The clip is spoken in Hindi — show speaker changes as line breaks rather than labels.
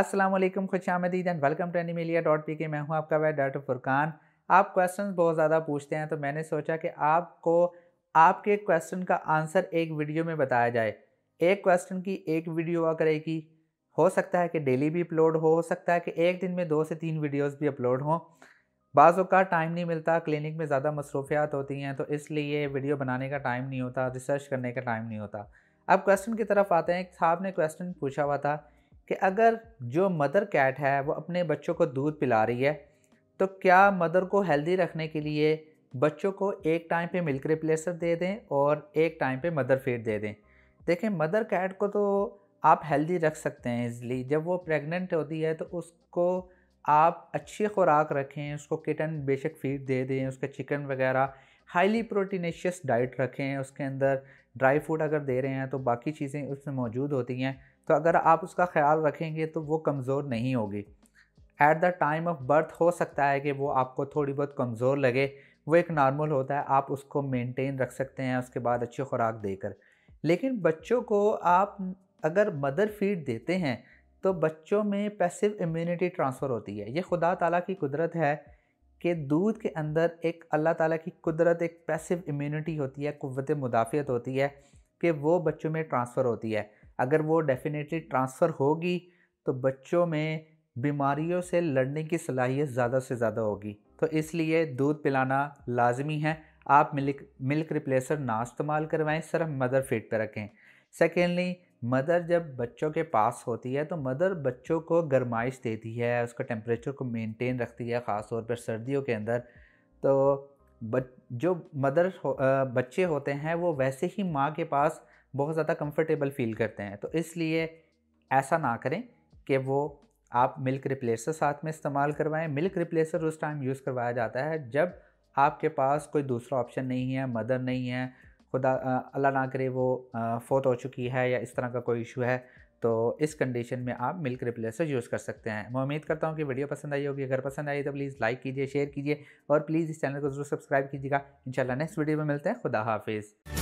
असलम खुश आमदीद and welcome to Animalia dot P K मैं हूँ आपका वह डॉक्टर फुरकान आप क्वेश्चन बहुत ज़्यादा पूछते हैं तो मैंने सोचा कि आपको आपके क्वेश्चन का आंसर एक वीडियो में बताया जाए एक क्वेश्चन की एक वीडियो हुआ करेगी हो सकता है कि डेली भी अपलोड हो हो सकता है कि एक दिन में दो से तीन वीडियोज़ भी अपलोड हों बाज़ों का टाइम नहीं मिलता क्लिनिक में ज़्यादा मसरूफियात होती हैं तो इसलिए वीडियो बनाने का टाइम नहीं होता रिसर्च करने का टाइम नहीं होता अब क्वेश्चन की तरफ आते हैं साहब ने क्वेश्चन पूछा हुआ था कि अगर जो मदर कैट है वो अपने बच्चों को दूध पिला रही है तो क्या मदर को हेल्दी रखने के लिए बच्चों को एक टाइम पे मिल्क रिप्लेसर दे दें और एक टाइम पे मदर फीड दे दें देखें मदर कैट को तो आप हेल्दी रख सकते हैं इजली जब वो प्रेग्नेंट होती है तो उसको आप अच्छी खुराक रखें उसको किटन बेशक फीड दे दें उसका चिकन वगैरह हाईली प्रोटीनेशियस डाइट रखें उसके अंदर ड्राई फ्रूट अगर दे रहे हैं तो बाकी चीज़ें उसमें मौजूद होती हैं तो अगर आप उसका ख्याल रखेंगे तो वो कमज़ोर नहीं होगी at the time of birth हो सकता है कि वो आपको थोड़ी बहुत कमज़ोर लगे वो एक नॉर्मल होता है आप उसको मेनटेन रख सकते हैं उसके बाद अच्छी खुराक देकर लेकिन बच्चों को आप अगर मदर फीड देते हैं तो बच्चों में पैसिव इम्यूनिटी ट्रांसफ़र होती है ये खुदा ताला की कुदरत है कि दूध के अंदर एक अल्लाह ताला की कुदरत एक पैसिव इम्यूनिटी होती है कुत मुदाफ़ियत होती है कि वो बच्चों में ट्रांसफ़र होती है अगर वो डेफिनेटली ट्रांसफ़र होगी तो बच्चों में बीमारियों से लड़ने की सलाहियत ज़्यादा से ज़्यादा होगी तो इसलिए दूध पिलाना लाजमी है आप मिल्क मिल्क रिप्लेसर ना इस्तेमाल करवाएं सिर्फ मदर फीड पर रखें सेकेंडली मदर जब बच्चों के पास होती है तो मदर बच्चों को गर्माइश देती है उसका टेम्परेचर को मेनटेन रखती है ख़ास तौर पर सर्दियों के अंदर तो बच जो मदर हो, बच्चे होते हैं वो वैसे ही माँ के पास बहुत ज़्यादा कंफर्टेबल फील करते हैं तो इसलिए ऐसा ना करें कि वो आप मिल्क रिप्लेसर साथ में इस्तेमाल करवाएं मिल्क रिप्लेसर उस टाइम यूज़ करवाया जाता है जब आपके पास कोई दूसरा ऑप्शन नहीं है मदर नहीं है खुदा अल्लाह ना करे वो फोत हो चुकी है या इस तरह का कोई इशू है तो इस कंडीशन में आप मिल्क रिप्लेसर यूज़ कर सकते हैं मैं उम्मीद करता हूँ कि वीडियो पसंद आई होगी अगर पसंद आई तो प्लीज़ लाइक कीजिए शेयर कीजिए और प्लीज़ इस चैनल को ज़रूर सब्सक्राइब कीजिएगा इन नेक्स्ट वीडियो में मिलते हैं खुदा हाफिज़